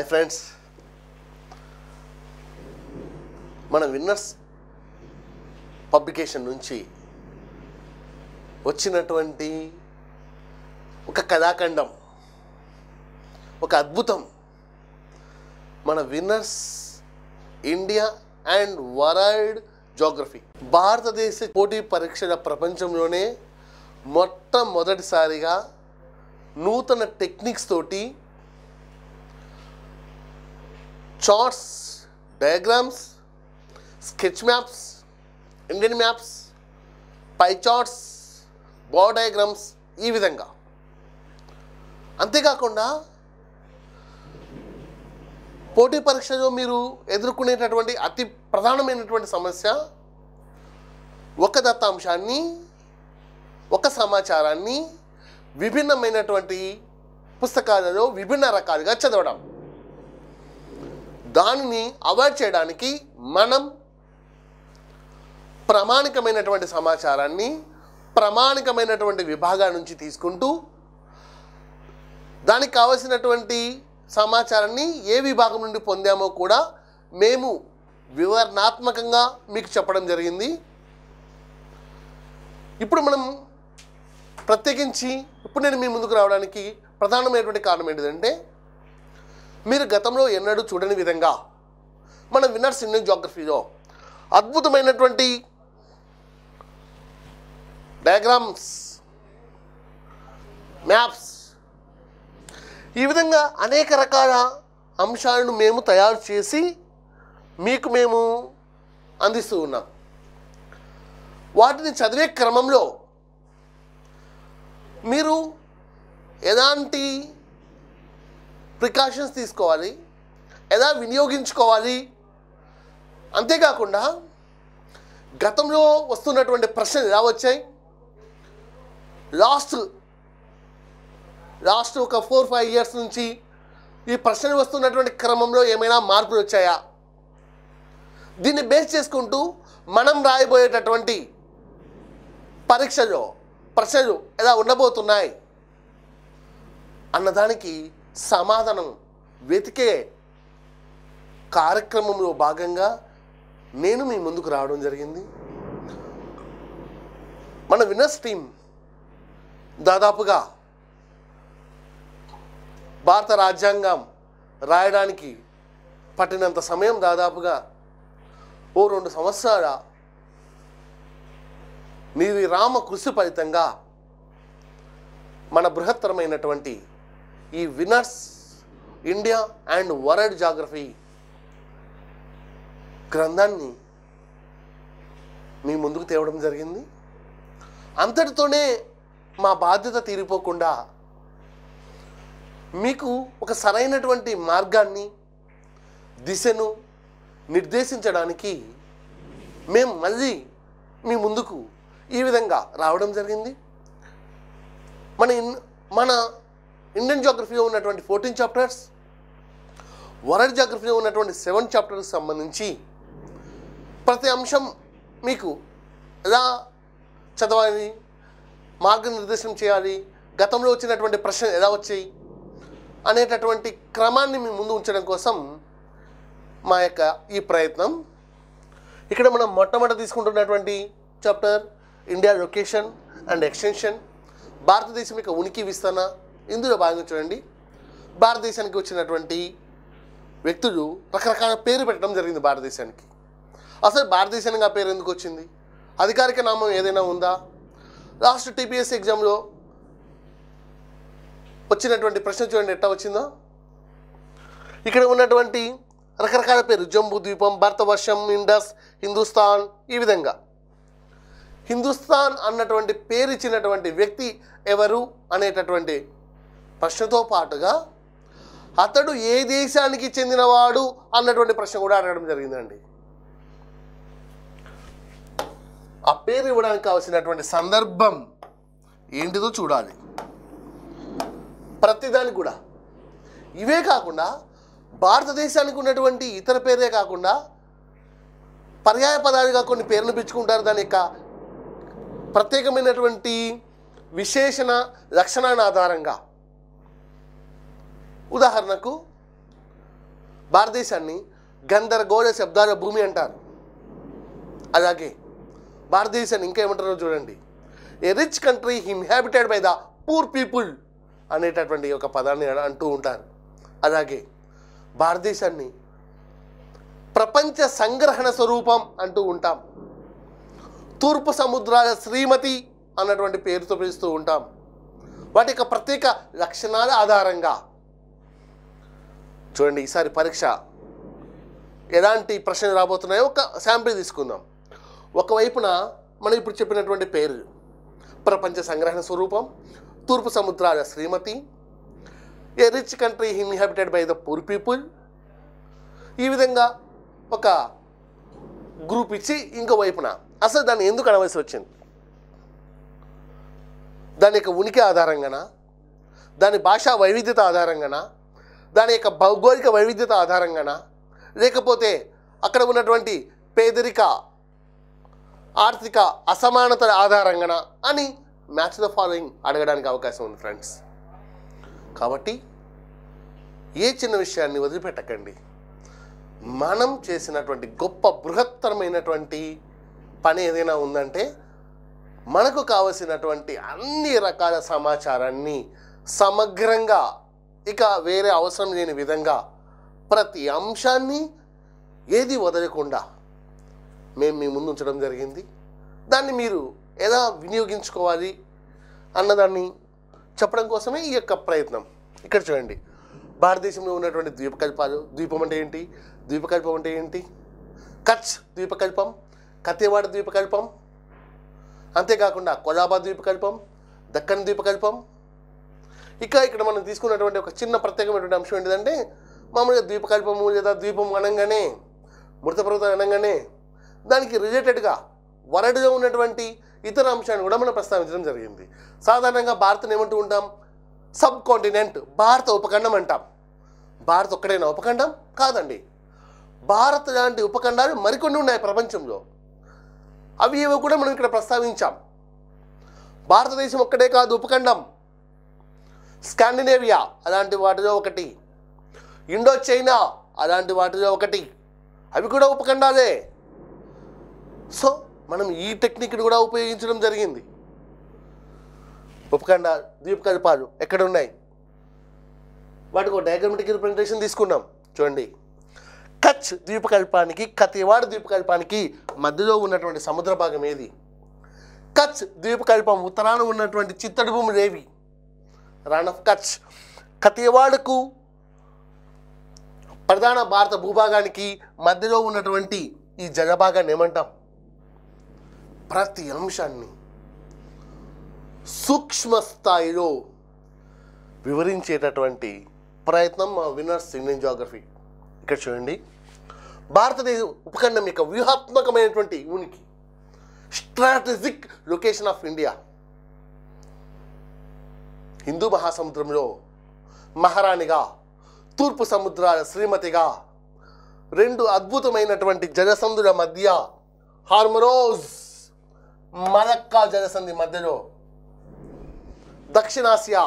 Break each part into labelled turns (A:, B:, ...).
A: hi friends మన winners publication నుంచి వచ్చినటువంటి ఒక కళాఖండం ఒక అద్భుతం మన winners India and world geography భారతదేశ పోటీ పరీక్షల ప్రపంచంలోనే మొట్టమొదటిసారిగా నూతన టెక్నిక్స్ తోటి charts diagrams sketch maps Indian maps pie charts bar diagrams ఈ విధంగా అంతేకాకుండా పోటీ పరీక్షలో మీరు ఎదుర్కొనేటటువంటి అతి ప్రధానమైనటువంటి సమస్య ఒక దత్తాంశాన్ని ఒక సమాచారాన్ని విభిన్నమైనటువంటి పుస్తకాలలో విభిన్న రకాలుగా చదవడం దానిని అవాయిడ్ చేయడానికి మనం ప్రామాణికమైనటువంటి సమాచారాన్ని ప్రామాణికమైనటువంటి విభాగాల నుంచి తీసుకుంటూ దానికి కావలసినటువంటి సమాచారాన్ని ఏ విభాగం నుండి పొందామో కూడా మేము వివరణాత్మకంగా మీకు చెప్పడం జరిగింది ఇప్పుడు మనం ప్రత్యేకించి ఇప్పుడు నేను మీ ముందుకు రావడానికి ప్రధానమైనటువంటి కారణం ఏంటిదంటే మీరు గతంలో ఎన్నడూ చూడని విధంగా మన విన్నర్ ఇన్ జోగ్రఫీలో అద్భుతమైనటువంటి డయాగ్రామ్స్ మ్యాప్స్ ఈ విధంగా అనేక రకాల అంశాలను మేము తయారు చేసి మీకు మేము అందిస్తూ ఉన్నాం వాటిని చదివే క్రమంలో మీరు ఎలాంటి ప్రికాషన్స్ తీసుకోవాలి ఎలా వినియోగించుకోవాలి అంతేకాకుండా గతంలో వస్తున్నటువంటి ప్రశ్నలు ఎలా వచ్చాయి లాస్ట్ లాస్ట్ ఒక ఫోర్ ఫైవ్ ఇయర్స్ నుంచి ఈ ప్రశ్నలు వస్తున్నటువంటి క్రమంలో ఏమైనా మార్పులు వచ్చాయా దీన్ని బేస్ చేసుకుంటూ మనం రాయబోయేటటువంటి పరీక్షలో ప్రశ్నలు ఎలా ఉండబోతున్నాయి అన్నదానికి సమాధానం వెతికే కార్యక్రమంలో భాగంగా నేను మీ ముందుకు రావడం జరిగింది మన విన్నర్స్ టీం దాదాపుగా భారత రాజ్యాంగం రాయడానికి పట్టినంత సమయం దాదాపుగా ఓ రెండు సంవత్సరాల రామ కృషి ఫలితంగా మన బృహత్తరమైనటువంటి ఈ winners India and world geography గ్రంథాన్ని మీ ముందుకు తేవడం జరిగింది అంతటితోనే మా బాధ్యత తీరిపోకుండా మీకు ఒక సరైనటువంటి మార్గాన్ని దిశను నిర్దేశించడానికి మేము మళ్ళీ మీ ముందుకు ఈ విధంగా రావడం జరిగింది మన మన ఇండియన్ జాగ్రఫీలో ఉన్నటువంటి ఫోర్టీన్ చాప్టర్స్ వరల్డ్ జాగ్రఫీలో ఉన్నటువంటి సెవెన్ చాప్టర్స్ సంబంధించి ప్రతి అంశం మీకు ఎలా చదవాలి మార్గనిర్దేశం చేయాలి గతంలో వచ్చినటువంటి ప్రశ్నలు ఎలా వచ్చాయి అనేటటువంటి క్రమాన్ని మీ ముందు ఉంచడం కోసం మా యొక్క ఈ ప్రయత్నం ఇక్కడ మనం మొట్టమొదటి తీసుకుంటున్నటువంటి chapter India location and extension భారతదేశం యొక్క ఉనికి విస్తరణ ఇందులో భాగంగా చూడండి భారతదేశానికి వచ్చినటువంటి వ్యక్తులు రకరకాల పేరు పెట్టడం జరిగింది భారతదేశానికి అసలు భారతదేశానికి ఆ పేరు ఎందుకు వచ్చింది అధికారిక నామం ఏదైనా ఉందా లాస్ట్ టీపీఎస్ ఎగ్జామ్లో వచ్చినటువంటి ప్రశ్న చూడండి ఎట్టా వచ్చిందో ఇక్కడ ఉన్నటువంటి రకరకాల పేరు జంబూ ద్వీపం భారతవర్షం ఇండస్ హిందుస్థాన్ ఈ విధంగా హిందుస్థాన్ అన్నటువంటి పేరు ఇచ్చినటువంటి వ్యక్తి ఎవరు అనేటటువంటి ప్రశ్నతో పాటుగా అతడు ఏ దేశానికి చెందినవాడు అన్నటువంటి ప్రశ్న కూడా అడగడం జరిగిందండి ఆ పేరు ఇవ్వడానికి కావలసినటువంటి సందర్భం ఏంటిదో చూడాలి ప్రతిదానికి కూడా ఇవే కాకుండా భారతదేశానికి ఉన్నటువంటి ఇతర పేరే కాకుండా పర్యాయ పదాలుగా కొన్ని పేర్లు పిచ్చుకుంటారు దాని యొక్క ప్రత్యేకమైనటువంటి విశేషణ లక్షణాన్ని ఆధారంగా ఉదాహరణకు భారతదేశాన్ని గందరగోళ శబ్దాల భూమి అంటారు అలాగే భారతదేశాన్ని ఇంకేమంటారో చూడండి a rich country inhabited by the poor people అనేటటువంటి ఒక పదాన్ని అంటూ ఉంటారు అలాగే భారతదేశాన్ని ప్రపంచ సంగ్రహణ స్వరూపం అంటూ ఉంటాం తూర్పు సముద్రాల శ్రీమతి అన్నటువంటి పేరుతో పిలుస్తూ ఉంటాం వాటి యొక్క ప్రత్యేక లక్షణాల ఆధారంగా చూడండి ఈసారి పరీక్ష ఎలాంటి ప్రశ్నలు రాబోతున్నాయో ఒక శాంపిల్ తీసుకుందాం ఒకవైపున మనం ఇప్పుడు చెప్పినటువంటి పేరు ప్రపంచ సంగ్రహణ స్వరూపం తూర్పు సముద్రాల శ్రీమతి a rich country inhabited by the poor people ఈ విధంగా ఒక గ్రూప్ ఇచ్చి ఇంకో వైపున అసలు దాన్ని ఎందుకు అనవలసి వచ్చింది దాని యొక్క ఉనికి ఆధారంగానా దాని భాషా వైవిధ్యత ఆధారంగానా దాని యొక్క భౌగోళిక వైవిధ్యత ఆధారంగానా లేకపోతే అక్కడ ఉన్నటువంటి పేదరిక ఆర్థిక అసమానత ఆధారంగానా అని మ్యాచ్ ద ఫాలోయింగ్ అడగడానికి అవకాశం ఉంది ఫ్రెండ్స్ కాబట్టి ఏ చిన్న విషయాన్ని వదిలిపెట్టకండి మనం చేసినటువంటి గొప్ప బృహత్తరమైనటువంటి పని ఏదైనా ఉందంటే మనకు కావలసినటువంటి అన్ని రకాల సమాచారాన్ని సమగ్రంగా ఇక వేరే అవసరం లేని విధంగా ప్రతి అంశాన్ని ఏది వదలకుండా మేము మీ ముందు ఉంచడం జరిగింది దాన్ని మీరు ఎలా వినియోగించుకోవాలి అన్నదాన్ని చెప్పడం కోసమే ఈ యొక్క ప్రయత్నం ఇక్కడ చూడండి భారతదేశంలో ఉన్నటువంటి ద్వీపకల్పాలు ద్వీపం అంటే ఏంటి ద్వీపకల్పం అంటే ఏంటి కచ్ ద్వీపకల్పం కతేవాడ ద్వీపకల్పం అంతేకాకుండా కొలాబా ద్వీపకల్పం దక్కన్ ద్వీపకల్పం ఇక ఇక్కడ మనం తీసుకున్నటువంటి ఒక చిన్న ప్రత్యేకమైనటువంటి అంశం ఏంటిదంటే మామూలుగా ద్వీపకల్పము లేదా ద్వీపం అనగానే మృత పర్వతం అనగానే దానికి రిలేటెడ్గా వరడ్గా ఉన్నటువంటి ఇతర అంశాన్ని కూడా మనం ప్రస్తావించడం జరిగింది సాధారణంగా భారత్ని ఏమంటూ ఉంటాం సబ్ కాంటినెంట్ భారత ఉపఖండం అంటాం భారత్ ఒక్కడైనా ఉపఖండం కాదండి భారత్ లాంటి ఉపఖండాలు మరికొన్ని ఉన్నాయి ప్రపంచంలో అవి ఏవో కూడా మనం ఇక్కడ ప్రస్తావించాం భారతదేశం ఒక్కడే కాదు ఉపఖండం స్కాండినేవియా అలాంటి వాటిలో ఒకటి ఇండో చైనా అలాంటి వాటిలో ఒకటి అవి కూడా ఉపఖండాలే సో మనం ఈ టెక్నిక్ని కూడా ఉపయోగించడం జరిగింది ఉపఖండ ద్వీపకల్పాలు ఎక్కడ ఉన్నాయి వాటికి ఒక డయాగ్రమెటిక్ రిప్రజెంటేషన్ తీసుకున్నాం చూడండి కచ్ ద్వీపకల్పానికి కతివాడ ద్వీపకల్పానికి మధ్యలో ఉన్నటువంటి సముద్ర భాగం ఏది కచ్ ద్వీపకల్పం ఉత్తరాన ఉన్నటువంటి చిత్తడి భూములు ఏవి రాన్ ఆఫ్ కచ్ కతివాడకు ప్రధాన భారత భూభాగానికి మధ్యలో ఉన్నటువంటి ఈ జగభాగాన్ని ఏమంటాం ప్రతి అంశాన్ని సూక్ష్మ స్థాయిలో వివరించేటటువంటి ప్రయత్నం మా వినర్స్ ఇండియన్ జాగ్రఫీ ఇక్కడ చూడండి భారతదేశ ఉపఖండం యొక్క వ్యూహాత్మకమైనటువంటి ఉనికి స్ట్రాటజిక్ లొకేషన్ ఆఫ్ ఇండియా హిందూ మహాసముద్రంలో మహారాణిగా తూర్పు సముద్రాల శ్రీమతిగా రెండు అద్భుతమైనటువంటి జనసంధుల మధ్య హార్మరోజ్ మలక్కా జనసంధి మధ్యలో దక్షిణాసియా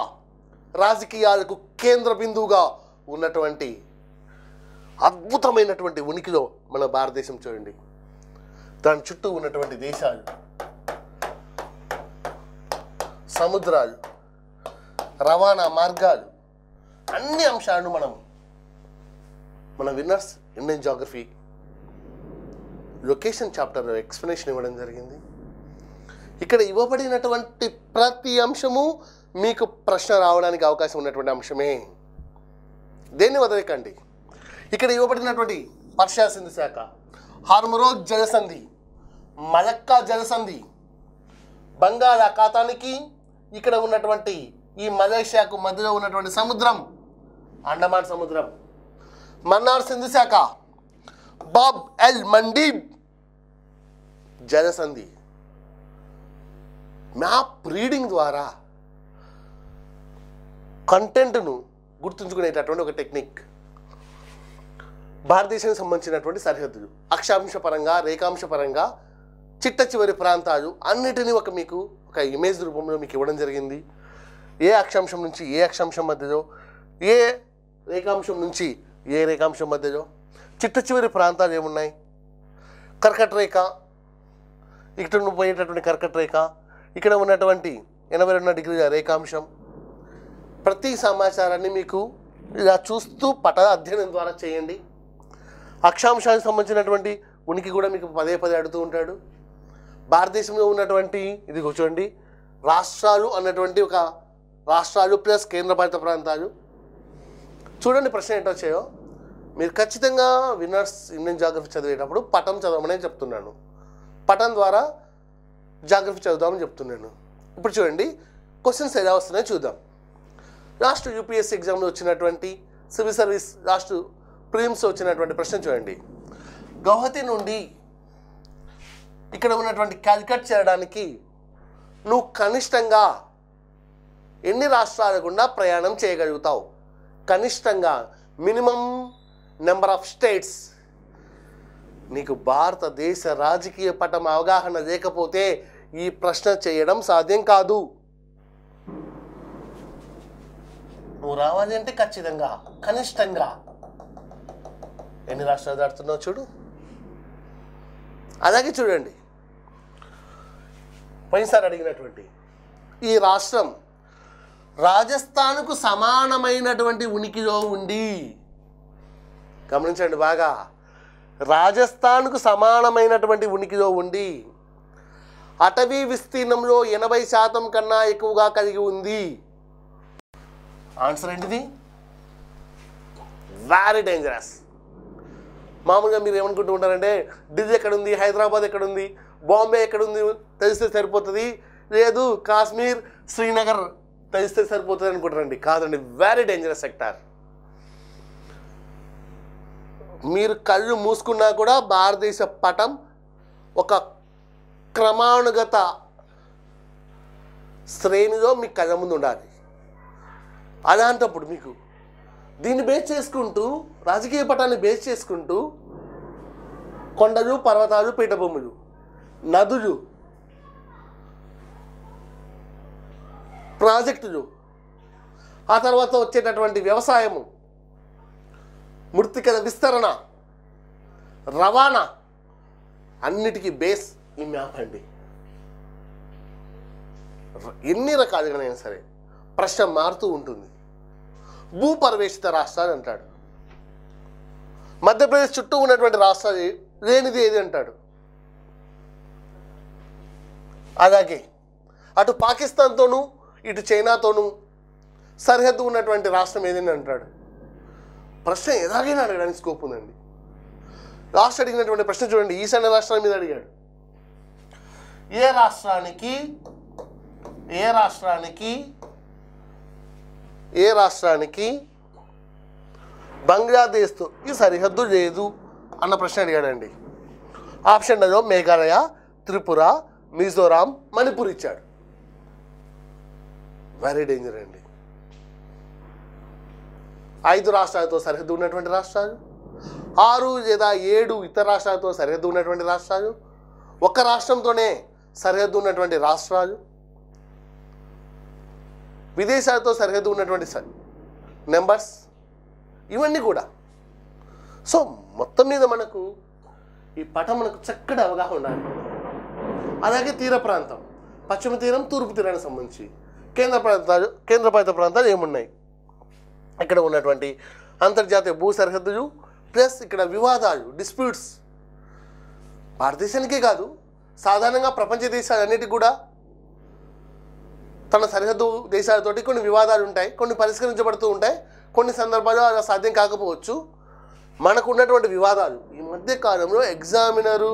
A: రాజకీయాలకు కేంద్ర బిందువుగా ఉన్నటువంటి అద్భుతమైనటువంటి ఉనికిలో మన భారతదేశం చూడండి దాని చుట్టూ ఉన్నటువంటి దేశాలు సముద్రాలు రవాణా మార్గాలు అన్ని అంశాలను మనం మన winners Indian geography location chapter explanation ఇవ్వడం జరిగింది ఇక్కడ ఇవ్వబడినటువంటి ప్రతి అంశము మీకు ప్రశ్న రావడానికి అవకాశం ఉన్నటువంటి అంశమే దేన్ని వదలకండి ఇక్కడ ఇవ్వబడినటువంటి సింధు శాఖ హార్మరోజ్ జలసంధి మలక్కా జలసంధి బంగాళాఖాతానికి ఇక్కడ ఉన్నటువంటి ఈ మలేషియాకు మధ్యలో ఉన్నటువంటి సముద్రం అండమాన్ సముద్రం మన్నార్ సింధు శాఖ బాబ్ ఎల్ మండీ జలసంధి మ్యాప్ రీడింగ్ ద్వారా కంటెంట్ను గుర్తుంచుకునేటటువంటి ఒక టెక్నిక్ భారతదేశానికి సంబంధించినటువంటి సరిహద్దులు అక్షాంశ పరంగా రేఖాంశ పరంగా చిట్ట చివరి ప్రాంతాలు అన్నిటినీ ఒక మీకు ఒక ఇమేజ్ రూపంలో మీకు ఇవ్వడం జరిగింది ఏ అక్షాంశం నుంచి ఏ అక్షాంశం మధ్యలో ఏ రేఖాంశం నుంచి ఏ రేఖాంశం మధ్యలో చిట్ట చివరి ప్రాంతాలు ఏమున్నాయి కర్కట రేఖ ఇక్కడ పోయేటటువంటి కర్కట రేఖ ఇక్కడ ఉన్నటువంటి ఎనభై రెండు డిగ్రీల రేఖాంశం ప్రతి సమాచారాన్ని మీకు ఇలా చూస్తూ పట అధ్యయనం ద్వారా చేయండి అక్షాంశానికి సంబంధించినటువంటి ఉనికి కూడా మీకు పదే పదే అడుగుతూ ఉంటాడు భారతదేశంలో ఉన్నటువంటి ఇది కూర్చోండి రాష్ట్రాలు అన్నటువంటి ఒక రాష్ట్రాలు ప్లస్ కేంద్రపాలిత ప్రాంతాలు చూడండి ప్రశ్న ఏంటో చేయో మీరు ఖచ్చితంగా విన్నర్స్ ఇండియన్ జాగ్రఫీ చదివేటప్పుడు పటం చదవమని చెప్తున్నాను పటం ద్వారా జాగ్రఫీ చదువుదామని చెప్తున్నాను ఇప్పుడు చూడండి క్వశ్చన్స్ ఎలా వస్తున్నాయో చూద్దాం లాస్ట్ యూపీఎస్సీ ఎగ్జామ్లో వచ్చినటువంటి సివిల్ సర్వీస్ లాస్ట్ ప్రిలిమ్స్ వచ్చినటువంటి ప్రశ్న చూడండి గౌహతి నుండి ఇక్కడ ఉన్నటువంటి క్యాలికట్ చేరడానికి నువ్వు కనిష్టంగా ఎన్ని రాష్ట్రాల గుండా ప్రయాణం చేయగలుగుతావు కనిష్టంగా మినిమం నెంబర్ ఆఫ్ స్టేట్స్ నీకు భారతదేశ రాజకీయ పటం అవగాహన లేకపోతే ఈ ప్రశ్న చేయడం సాధ్యం కాదు నువ్వు రావాలి అంటే ఖచ్చితంగా కనిష్టంగా ఎన్ని రాష్ట్రాలు దాడుతున్నావు చూడు అలాగే చూడండి పైసారి అడిగినటువంటి ఈ రాష్ట్రం రాజస్థాన్కు సమానమైనటువంటి ఉనికిలో ఉండి గమనించండి బాగా రాజస్థాన్కు సమానమైనటువంటి ఉనికిలో ఉండి అటవీ విస్తీర్ణంలో ఎనభై శాతం కన్నా ఎక్కువగా కలిగి ఉంది ఆన్సర్ ఏంటిది వెరీ డేంజరస్ మామూలుగా మీరు ఏమనుకుంటూ ఉంటారంటే ఢిల్లీ ఎక్కడుంది హైదరాబాద్ ఎక్కడుంది బాంబే ఎక్కడుంది తెలిస్తే సరిపోతుంది లేదు కాశ్మీర్ శ్రీనగర్ పెంచితే సరిపోతుంది అనుకుంటారండి కాదండి వెరీ డేంజరస్ సెక్టార్ మీరు కళ్ళు మూసుకున్నా కూడా భారతదేశ పటం ఒక క్రమానుగత శ్రేణిలో మీ కళ్ళ ముందు ఉండాలి అలాంటప్పుడు మీకు దీన్ని బేస్ చేసుకుంటూ రాజకీయ పటాన్ని బేస్ చేసుకుంటూ కొండలు పర్వతాలు పీఠభూములు నదులు ప్రాజెక్టులు ఆ తర్వాత వచ్చేటటువంటి వ్యవసాయము మృతికల విస్తరణ రవాణా అన్నిటికీ బేస్ ఈ మ్యాప్ అండి ఎన్ని రకాలుగానైనా సరే ప్రశ్న మారుతూ ఉంటుంది భూపరివేషిత రాష్ట్రాలు అంటాడు మధ్యప్రదేశ్ చుట్టూ ఉన్నటువంటి రాష్ట్రాలు లేనిది ఏది అంటాడు అలాగే అటు పాకిస్తాన్తోనూ ఇటు చైనాతోనూ సరిహద్దు ఉన్నటువంటి రాష్ట్రం ఏదని అంటాడు ప్రశ్న ఎలాగైనా అడగడానికి స్కోప్ ఉందండి లాస్ట్ అడిగినటువంటి ప్రశ్న చూడండి ఈశాన్య రాష్ట్రాల మీద అడిగాడు ఏ రాష్ట్రానికి ఏ రాష్ట్రానికి ఏ రాష్ట్రానికి బంగ్లాదేశ్తో ఈ సరిహద్దు లేదు అన్న ప్రశ్న అడిగాడండి ఆప్షన్లలో మేఘాలయ త్రిపుర మిజోరాం మణిపూర్ ఇచ్చాడు వెరీ డేంజర్ అండి ఐదు రాష్ట్రాలతో సరిహద్దు ఉన్నటువంటి రాష్ట్రాలు ఆరు లేదా ఏడు ఇతర రాష్ట్రాలతో సరిహద్దు ఉన్నటువంటి రాష్ట్రాలు ఒక్క రాష్ట్రంతోనే సరిహద్దు ఉన్నటువంటి రాష్ట్రాలు విదేశాలతో సరిహద్దు ఉన్నటువంటి నెంబర్స్ ఇవన్నీ కూడా సో మొత్తం మీద మనకు ఈ పటం మనకు చక్కటి అవగాహన ఉండాలి అలాగే తీర ప్రాంతం పశ్చిమ తీరం తూర్పు తీరానికి సంబంధించి కేంద్ర ప్రాంతాలు కేంద్రపాలిత ప్రాంతాలు ఏమున్నాయి ఇక్కడ ఉన్నటువంటి అంతర్జాతీయ భూ సరిహద్దులు ప్లస్ ఇక్కడ వివాదాలు డిస్ప్యూట్స్ భారతదేశానికే కాదు సాధారణంగా ప్రపంచ దేశాలన్నిటికీ కూడా తన సరిహద్దు దేశాలతోటి కొన్ని వివాదాలు ఉంటాయి కొన్ని పరిష్కరించబడుతూ ఉంటాయి కొన్ని సందర్భాలు అలా సాధ్యం కాకపోవచ్చు మనకు ఉన్నటువంటి వివాదాలు ఈ మధ్య కాలంలో ఎగ్జామినరు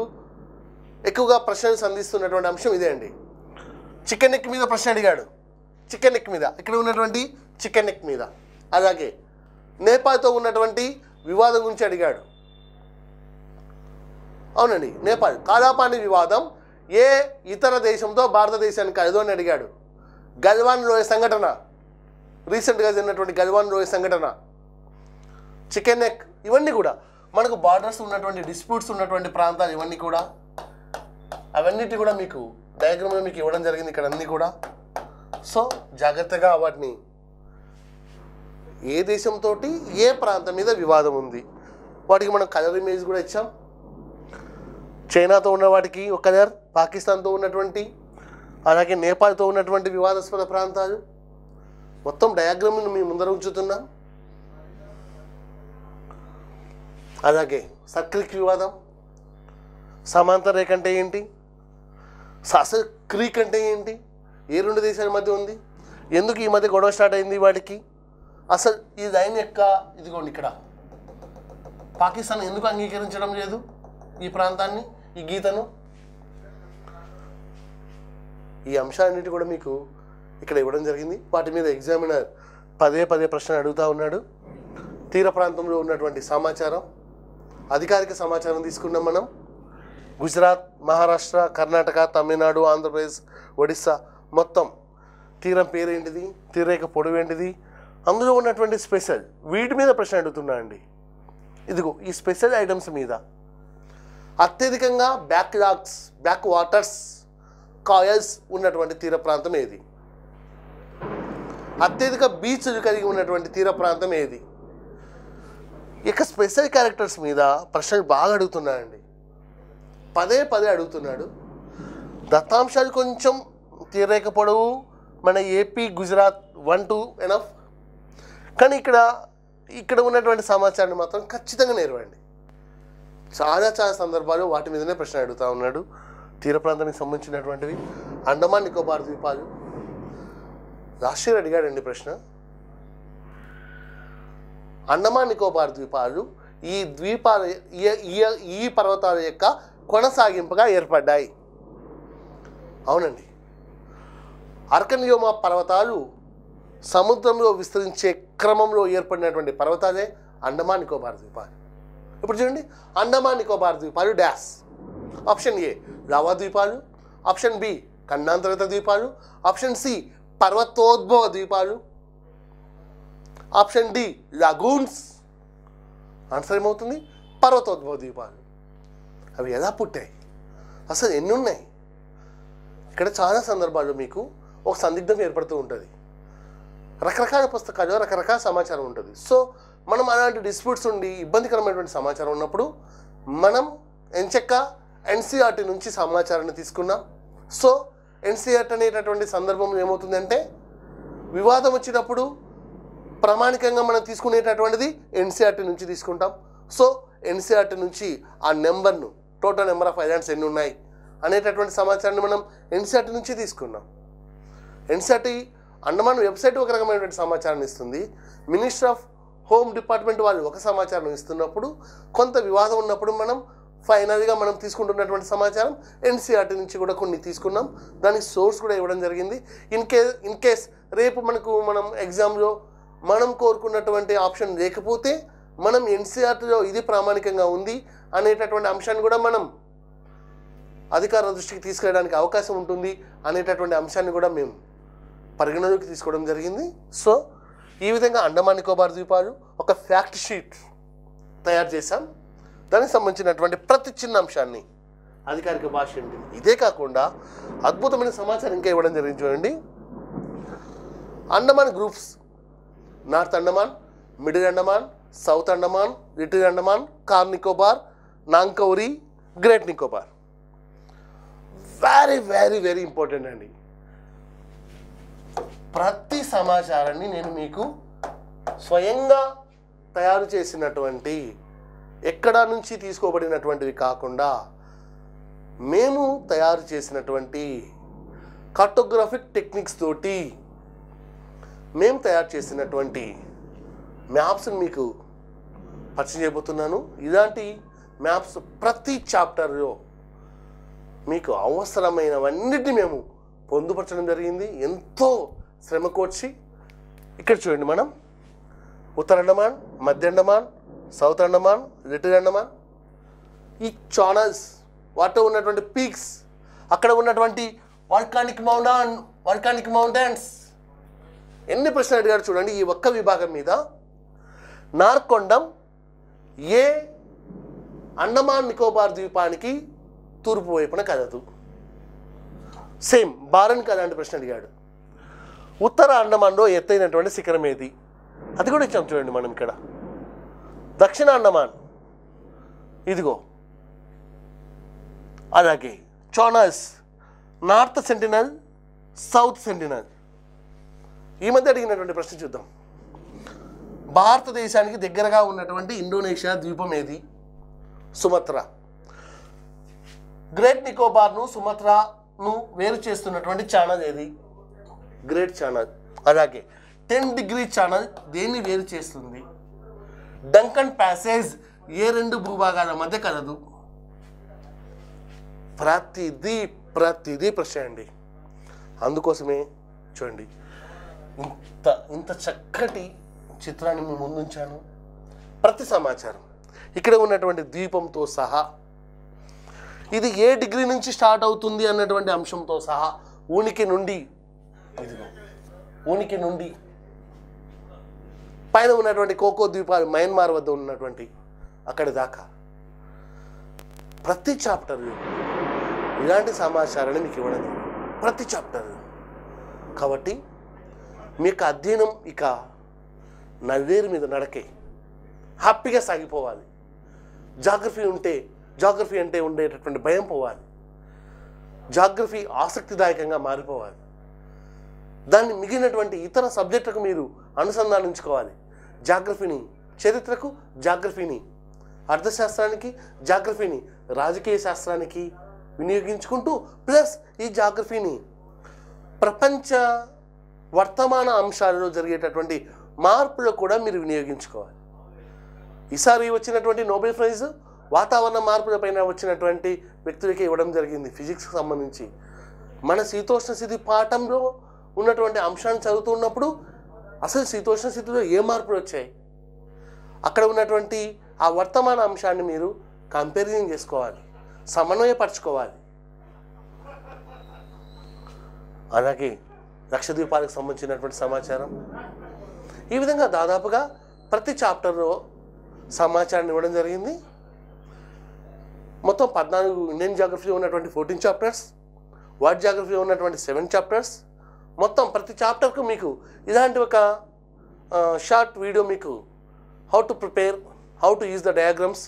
A: ఎక్కువగా ప్రశ్నలు సంధిస్తున్నటువంటి అంశం ఇదే అండి చికెన్ ఎక్కి మీద ప్రశ్న అడిగాడు చికెన్ నెక్ మీద ఇక్కడ ఉన్నటువంటి చికెన్ నెక్ మీద అలాగే నేపాల్తో ఉన్నటువంటి వివాదం గురించి అడిగాడు అవునండి నేపాల్ కాలాపాని వివాదం ఏ ఇతర దేశంతో భారతదేశానికి కలదు అని అడిగాడు గల్వాన్ లోయ సంఘటన రీసెంట్గా జరిగినటువంటి గల్వాన్ లోయ సంఘటన చికెన్ నెక్ ఇవన్నీ కూడా మనకు బార్డర్స్ ఉన్నటువంటి డిస్ప్యూట్స్ ఉన్నటువంటి ప్రాంతాలు ఇవన్నీ కూడా అవన్నిటి కూడా మీకు డయాగ్రామ్లో మీకు ఇవ్వడం జరిగింది ఇక్కడ అన్నీ కూడా సో జాగ్రత్తగా వాటిని ఏ దేశంతో ఏ ప్రాంతం మీద వివాదం ఉంది వాటికి మనం కలర్ ఇమేజ్ కూడా ఇచ్చాం చైనాతో ఉన్న వాటికి ఒక కలర్ పాకిస్తాన్తో ఉన్నటువంటి అలాగే నేపాల్తో ఉన్నటువంటి వివాదాస్పద ప్రాంతాలు మొత్తం డయాగ్రామ్ను మీ ముందర ఉంచుతున్నాం అలాగే సర్కిల్ వివాదం సమాంతర రేఖ అంటే ఏంటి అసలు క్రీక్ అంటే ఏంటి ఏ రెండు దేశాల మధ్య ఉంది ఎందుకు ఈ మధ్య గొడవ స్టార్ట్ అయింది వాడికి అసలు ఈ లైన్ యొక్క ఇదిగోండి ఇక్కడ పాకిస్తాన్ ఎందుకు అంగీకరించడం లేదు ఈ ప్రాంతాన్ని ఈ గీతను ఈ అంశాలన్నిటి కూడా మీకు ఇక్కడ ఇవ్వడం జరిగింది వాటి మీద ఎగ్జామినర్ పదే పదే ప్రశ్న అడుగుతూ ఉన్నాడు తీర ప్రాంతంలో ఉన్నటువంటి సమాచారం అధికారిక సమాచారం తీసుకున్నాం మనం గుజరాత్ మహారాష్ట్ర కర్ణాటక తమిళనాడు ఆంధ్రప్రదేశ్ ఒడిస్సా మొత్తం తీరం పేరేంటిది తీరేక పొడవేంటిది అందులో ఉన్నటువంటి స్పెషల్ వీటి మీద ప్రశ్న అడుగుతున్నా అండి ఇదిగో ఈ స్పెషల్ ఐటమ్స్ మీద అత్యధికంగా బ్యాక్ లాగ్స్ బ్యాక్ వాటర్స్ కాయల్స్ ఉన్నటువంటి తీర ప్రాంతం ఏది అత్యధిక బీచ్లు కలిగి ఉన్నటువంటి తీర ప్రాంతం ఏది ఇక స్పెషల్ క్యారెక్టర్స్ మీద ప్రశ్నలు బాగా అడుగుతున్నాడండి పదే పదే అడుగుతున్నాడు దత్తాంశాలు కొంచెం పొడవు మన AP Gujarat one two enough కానీ ఇక్కడ ఇక్కడ ఉన్నటువంటి సమాచారాన్ని మాత్రం ఖచ్చితంగా నేర్వండి చాలా చాలా సందర్భాలు వాటి మీదనే ప్రశ్న అడుగుతూ ఉన్నాడు తీర ప్రాంతానికి సంబంధించినటువంటివి అండమాన్ నికోబార్ ద్వీపాలు రాష్ట్రీయ అడిగాడండి ప్రశ్న అండమాన్ నికోబార్ ద్వీపాలు ఈ ద్వీపాల ఈ పర్వతాల యొక్క కొనసాగింపుగా ఏర్పడ్డాయి అవునండి అర్కన్యోమా పర్వతాలు సముద్రంలో విస్తరించే క్రమంలో ఏర్పడినటువంటి పర్వతాలే అండమాన్ నికోబార్ ద్వీపాలు ఇప్పుడు చూడండి అండమాన్ నికోబార్ ద్వీపాలు డ్యాస్ ఆప్షన్ ఏ లావా ద్వీపాలు ఆప్షన్ బి ఖండాంతర్గత ద్వీపాలు ఆప్షన్ సి పర్వతోద్భవ ద్వీపాలు ఆప్షన్ డి లగూన్స్ ఆన్సర్ ఏమవుతుంది పర్వతోద్భవ ద్వీపాలు అవి ఎలా పుట్టాయి అసలు ఎన్ని ఉన్నాయి ఇక్కడ చాలా సందర్భాలు మీకు ఒక సందిగ్ధం ఏర్పడుతూ ఉంటుంది రకరకాల పుస్తకాలు రకరకాల సమాచారం ఉంటుంది సో మనం అలాంటి డిస్ప్యూట్స్ ఉండి ఇబ్బందికరమైనటువంటి సమాచారం ఉన్నప్పుడు మనం ఎంచెక్క ఎన్సీఆర్టీ నుంచి సమాచారాన్ని తీసుకున్నాం సో ఎన్సీఆర్టీ అనేటటువంటి సందర్భం ఏమవుతుందంటే వివాదం వచ్చినప్పుడు ప్రామాణికంగా మనం తీసుకునేటటువంటిది ఎన్సీఆర్టీ నుంచి తీసుకుంటాం సో ఎన్సీఆర్టీ నుంచి ఆ నెంబర్ను టోటల్ నెంబర్ ఆఫ్ ఐలాండ్స్ ఎన్ని ఉన్నాయి అనేటటువంటి సమాచారాన్ని మనం ఎన్సీఆర్టీ నుంచి తీసుకున్నాం ఎన్సటి అండమాన్ వెబ్సైట్ ఒక రకమైనటువంటి సమాచారాన్ని ఇస్తుంది మినిస్టర్ ఆఫ్ హోమ్ డిపార్ట్మెంట్ వాళ్ళు ఒక సమాచారం ఇస్తున్నప్పుడు కొంత వివాదం ఉన్నప్పుడు మనం ఫైనల్గా మనం తీసుకుంటున్నటువంటి సమాచారం ఎన్సీఆర్టీ నుంచి కూడా కొన్ని తీసుకున్నాం దానికి సోర్స్ కూడా ఇవ్వడం జరిగింది ఇన్ కే ఇన్ కేస్ రేపు మనకు మనం ఎగ్జామ్లో మనం కోరుకున్నటువంటి ఆప్షన్ లేకపోతే మనం ఎన్సీఆర్టీలో ఇది ప్రామాణికంగా ఉంది అనేటటువంటి అంశాన్ని కూడా మనం అధికార దృష్టికి తీసుకెళ్ళడానికి అవకాశం ఉంటుంది అనేటటువంటి అంశాన్ని కూడా మేము పరిగణలోకి తీసుకోవడం జరిగింది సో ఈ విధంగా అండమాన్ నికోబార్ ద్వీపాలు ఒక ఫ్యాక్ట్ షీట్ తయారు చేశాం దానికి సంబంధించినటువంటి ప్రతి చిన్న అంశాన్ని అధికారిక భాష ఉంటుంది ఇదే కాకుండా అద్భుతమైన సమాచారం ఇంకా ఇవ్వడం జరిగింది చూడండి Andaman groups North Andaman Middle Andaman South Andaman Little Andaman Car Nicobar Nancowry Great Nicobar very very very important అండి ప్రతి సమాచారాన్ని నేను మీకు స్వయంగా తయారు చేసినటువంటి ఎక్కడ నుంచి తీసుకోబడినటువంటివి కాకుండా మేము తయారు చేసినటువంటి కార్టోగ్రాఫిక్ టెక్నిక్స్ తోటి మేము తయారు చేసినటువంటి మ్యాప్స్ని మీకు పరిచయం చేయబోతున్నాను ఇలాంటి మ్యాప్స్ ప్రతి చాప్టర్లో మీకు అవసరమైనవన్నిటిని మేము పొందుపరచడం జరిగింది ఎంతో శ్రమ కోర్చి ఇక్కడ చూడండి మనం ఉత్తర అండమాన్ మధ్య అండమాన్ సౌత్ అండమాన్ లిటిల్ అండమాన్ ఈ చానల్స్ వాటిలో ఉన్నటువంటి పీక్స్ అక్కడ ఉన్నటువంటి వాల్కానిక్ మౌంటాన్ వాల్కానిక్ మౌంటైన్స్ ఎన్ని ప్రశ్నలు అడిగారు చూడండి ఈ ఒక్క విభాగం మీద నార్కొండం ఏ అండమాన్ నికోబార్ ద్వీపానికి తూర్పు వైపున కలదు సేమ్ బారన్ అంటే ప్రశ్న అడిగాడు ఉత్తర అండమాన్లో ఎత్తైనటువంటి శిఖరం ఏది అది కూడా ఇచ్చాం చూడండి మనం ఇక్కడ దక్షిణ అండమాన్ ఇదిగో అలాగే చోనాస్ నార్త్ సెంటినల్ సౌత్ సెంటినల్ ఈ మధ్య అడిగినటువంటి ప్రశ్న చూద్దాం భారతదేశానికి దగ్గరగా ఉన్నటువంటి ఇండోనేషియా ద్వీపం ఏది సుమత్రా గ్రేట్ నికోబార్ను సుమత్రాను వేరు చేస్తున్నటువంటి ఛానల్ ఏది గ్రేట్ ఛానల్ అలాగే టెన్ డిగ్రీ ఛానల్ దేన్ని వేరు చేస్తుంది డంకన్ ప్యాసేజ్ ఏ రెండు భూభాగాల మధ్య కలదు ప్రతిదీ ప్రతిదీ ప్రశ్న అండి అందుకోసమే చూడండి ఇంత ఇంత చక్కటి చిత్రాన్ని మేము ముందుంచాను ప్రతి సమాచారం ఇక్కడ ఉన్నటువంటి ద్వీపంతో సహా ఇది ఏ డిగ్రీ నుంచి స్టార్ట్ అవుతుంది అన్నటువంటి అంశంతో సహా ఉనికి నుండి ఇదిగో ఉనికి నుండి పైన ఉన్నటువంటి కోకో ద్వీపాలు మయన్మార్ వద్ద ఉన్నటువంటి అక్కడి దాకా ప్రతి చాప్టర్ ఇలాంటి సమాచారాన్ని మీకు ఇవ్వడం ప్రతి చాప్టర్ కాబట్టి మీకు అధ్యయనం ఇక నవ్వేరు మీద నడకే హ్యాపీగా సాగిపోవాలి జాగ్రఫీ ఉంటే జాగ్రఫీ అంటే ఉండేటటువంటి భయం పోవాలి జాగ్రఫీ ఆసక్తిదాయకంగా మారిపోవాలి దాన్ని మిగిలినటువంటి ఇతర సబ్జెక్టులకు మీరు అనుసంధానించుకోవాలి జాగ్రఫీని చరిత్రకు జాగ్రఫీని అర్థశాస్త్రానికి జాగ్రఫీని రాజకీయ శాస్త్రానికి వినియోగించుకుంటూ ప్లస్ ఈ జాగ్రఫీని ప్రపంచ వర్తమాన అంశాలలో జరిగేటటువంటి మార్పులు కూడా మీరు వినియోగించుకోవాలి ఈసారి వచ్చినటువంటి నోబెల్ ప్రైజ్ వాతావరణ మార్పులపైన వచ్చినటువంటి వ్యక్తులకి ఇవ్వడం జరిగింది ఫిజిక్స్కి సంబంధించి మన శీతోష్ణ స్థితి పాఠంలో ఉన్నటువంటి అంశాన్ని చదువుతున్నప్పుడు అసలు శీతోష్ణ స్థితిలో ఏ మార్పులు వచ్చాయి అక్కడ ఉన్నటువంటి ఆ వర్తమాన అంశాన్ని మీరు కంపేరింగ్ చేసుకోవాలి సమన్వయపరచుకోవాలి అలాగే లక్షద్వీపాలకు సంబంధించినటువంటి సమాచారం ఈ విధంగా దాదాపుగా ప్రతి చాప్టర్లో సమాచారాన్ని ఇవ్వడం జరిగింది మొత్తం పద్నాలుగు ఇండియన్ జాగ్రఫీలో ఉన్నటువంటి ఫోర్టీన్ చాప్టర్స్ వర్డ్ జాగ్రఫీలో ఉన్నటువంటి సెవెన్ చాప్టర్స్ మొత్తం ప్రతి చాప్టర్కు మీకు ఇలాంటి ఒక షార్ట్ వీడియో మీకు how to prepare how to use the diagrams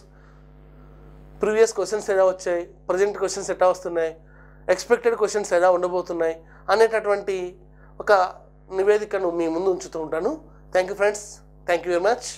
A: previous questions ఎలా వచ్చాయి ప్రజెంట్ క్వశ్చన్స్ ఎలా వస్తున్నాయి ఎక్స్పెక్టెడ్ క్వశ్చన్స్ ఎలా ఉండబోతున్నాయి అనేటటువంటి ఒక నివేదికను మీ ముందు ఉంచుతూ ఉంటాను thank you friends thank you very much